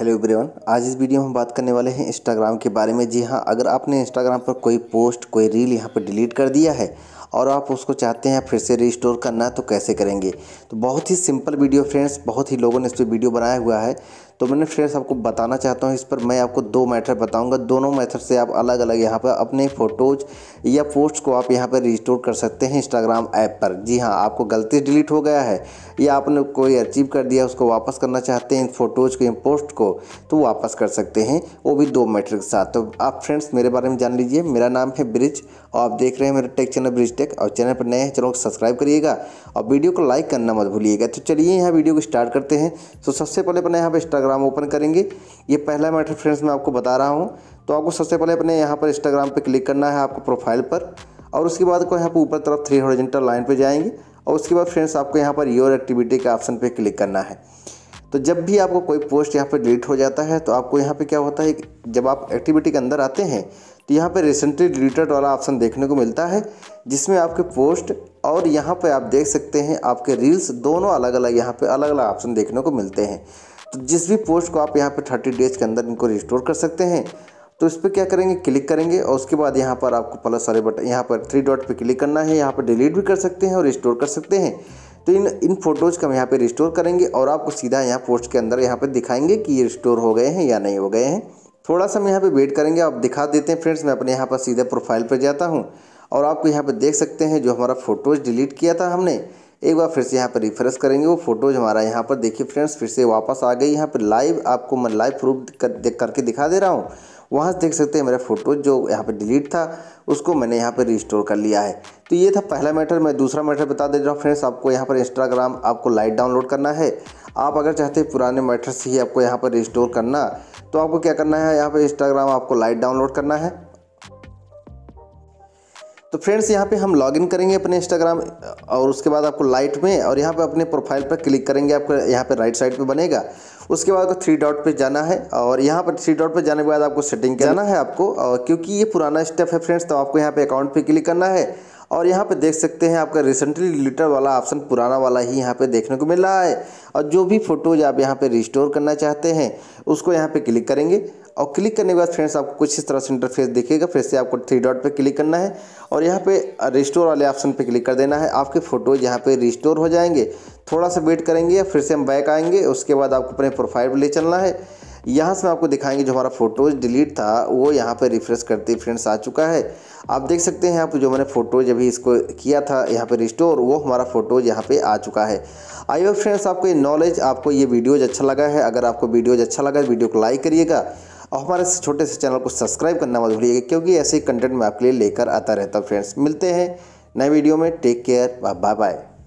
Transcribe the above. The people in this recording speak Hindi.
हेलो एवरीवन आज इस वीडियो में हम बात करने वाले हैं इंस्टाग्राम के बारे में जी हाँ अगर आपने इंस्टाग्राम पर कोई पोस्ट कोई रील यहाँ पर डिलीट कर दिया है और आप उसको चाहते हैं फिर से रिस्टोर करना तो कैसे करेंगे तो बहुत ही सिंपल वीडियो फ्रेंड्स बहुत ही लोगों ने इस पर वीडियो बनाया हुआ है तो मैंने फ्रेंड्स आपको बताना चाहता हूँ इस पर मैं आपको दो मैथड बताऊँगा दोनों मैथड से आप अलग अलग यहाँ पर अपने फ़ोटोज़ या पोस्ट को आप यहाँ पर रिस्टोर कर सकते हैं इंस्टाग्राम ऐप पर जी हाँ आपको गलती डिलीट हो गया है या आपने कोई अचीव कर दिया उसको वापस करना चाहते हैं इन फ़ोटोज़ को इन पोस्ट को तो वापस कर सकते हैं वो भी दो मैटर के साथ तो आप फ्रेंड्स मेरे बारे में जान लीजिए मेरा नाम है ब्रिज और आप देख रहे हैं मेरा टेक चैनल ब्रिज टेक और चैनल पर नए हैं चैनल को सब्सक्राइब करिएगा और वीडियो को लाइक करना मत भूलिएगा तो चलिए यहाँ वीडियो को स्टार्ट करते हैं तो सबसे पहले अपने यहाँ पर इंस्टाग्राम इंस्टाग्राम ओपन करेंगे ये पहला मैटर फ्रेंड्स मैं आपको बता रहा हूँ तो आपको सबसे पहले अपने यहाँ पर इंस्टाग्राम पर क्लिक करना है आपको प्रोफाइल पर और उसके बाद को यहाँ पर ऊपर तरफ थ्री हॉरिजेंटल लाइन पर जाएंगे और उसके बाद फ्रेंड्स आपको यहाँ पर योर एक्टिविटी के ऑप्शन पर क्लिक करना है तो जब भी आपको कोई पोस्ट यहाँ पर डिलीट हो जाता है तो आपको यहाँ पे क्या होता है जब आप एक्टिविटी के अंदर आते हैं तो यहाँ पे रिसेंटली डिलीटेड वाला ऑप्शन देखने को मिलता है जिसमें आपके पोस्ट और यहाँ पे आप देख सकते हैं आपके रील्स दोनों अलग अलग यहाँ पे अलग अलग ऑप्शन देखने को मिलते हैं तो जिस भी पोस्ट को आप यहाँ पर थर्टी डेज के अंदर इनको रिस्टोर कर सकते हैं तो इस पर क्या करेंगे क्लिक करेंगे और उसके बाद यहाँ पर आपको प्लस सारे बटन यहाँ पर थ्री डॉट पे क्लिक करना है यहाँ पर डिलीट भी कर सकते हैं और रिस्टोर कर सकते हैं तो इन इन फ़ोटोज़ को हम यहाँ पर रिस्टोर करेंगे और आपको सीधा यहाँ पोस्ट के अंदर यहाँ पर दिखाएंगे कि ये रिस्टोर हो गए हैं या नहीं हो गए हैं थोड़ा सा हम यहाँ पर वेट करेंगे आप दिखा देते हैं फ्रेंड्स मैं अपने यहाँ पर सीधे प्रोफाइल पर जाता हूँ और आपको यहाँ पर देख सकते हैं जो हमारा फ़ोटोज़ डिलीट किया था हमने एक बार फिर से यहाँ पर रिफ्रेश करेंगे वो फोटोज हमारा यहाँ पर देखिए फ्रेंड्स फिर से वापस आ गई यहाँ पर लाइव आपको मैं लाइव प्रूफ कर, देख करके दिखा दे रहा हूँ वहाँ से देख सकते हैं मेरा फोटोज जो यहाँ पर डिलीट था उसको मैंने यहाँ पर रिस्टोर कर लिया है तो ये था पहला मैटर मैं दूसरा मैटर बता दे रहा हूँ फ्रेंड्स आपको यहाँ पर इंस्टाग्राम आपको लाइव डाउनलोड करना है आप अगर चाहते हैं पुराने मैटर से ही आपको यहाँ पर रिस्टोर करना तो आपको क्या करना है यहाँ पर इंस्टाग्राम आपको लाइव डाउनलोड करना है तो फ्रेंड्स यहाँ पे हम लॉगिन करेंगे अपने इंस्टाग्राम और उसके बाद आपको लाइट में और यहाँ पे अपने प्रोफाइल पर क्लिक करेंगे आपको यहाँ पे राइट साइड पे बनेगा उसके बाद आपको थ्री डॉट पे जाना है और यहाँ पर थ्री डॉट पे जाने के बाद आपको सेटिंग जाना है आपको और क्योंकि ये पुराना स्टेप है फ्रेंड्स तो आपको यहाँ पर अकाउंट पर क्लिक करना है और यहाँ पे देख सकते हैं आपका रिसेंटली डिलीटर वाला ऑप्शन पुराना वाला ही यहाँ पे देखने को मिल रहा है और जो भी फ़ोटोज आप यहाँ पे रिस्टोर करना चाहते हैं उसको यहाँ पे क्लिक करेंगे और क्लिक करने के बाद फ्रेंड्स आपको कुछ इस तरह से इंटरफेस दिखेगा फिर से आपको थ्री डॉट पे क्लिक करना है और यहाँ पे रिस्टोर वाले ऑप्शन पे क्लिक कर देना है आपके फ़ोटोज यहाँ पे रिस्टोर हो जाएंगे थोड़ा सा वेट करेंगे या फिर से हम बैक आएंगे उसके बाद आपको अपने प्रोफाइल पर ले चलना है यहाँ से मैं आपको दिखाएंगे जो हमारा फोटोज डिलीट था वो यहाँ पर रिफ्रेश करते फ्रेंड्स आ चुका है आप देख सकते हैं यहाँ पर जो मैंने फोटोज अभी इसको किया था यहाँ पे रिस्टोर वो हमारा फोटोज यहाँ पे आ चुका है आई होप फ्रेंड्स आपको ये नॉलेज आपको ये वीडियोज अच्छा लगा है अगर आपको वीडियोज अच्छा लगा है वीडियो को लाइक करिएगा और हमारे छोटे से चैनल को सब्सक्राइब करना मत भूलिएगा क्योंकि ऐसे ही कंटेंट मैं आपके लिए लेकर आता रहता हूँ फ्रेंड्स मिलते हैं नए वीडियो में टेक केयर बाय बाय